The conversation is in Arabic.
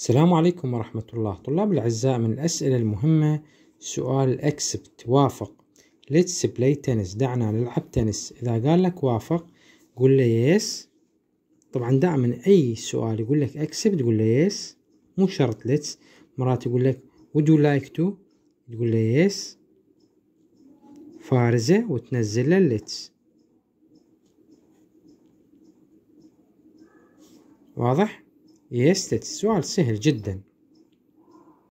السلام عليكم ورحمة الله طلاب الأعزاء من الأسئلة المهمة سؤال أكسبت وافق ليتس بلاي تنس دعنا نلعب تنس إذا قال لك وافق قول له يس طبعا دائما أي سؤال يقول لك أكسبت تقول له يس مو شرط ليتس مرات يقول لك would you like to تقول له يس فارزة وتنزل له ليتس واضح؟ يستت سؤال سهل جدا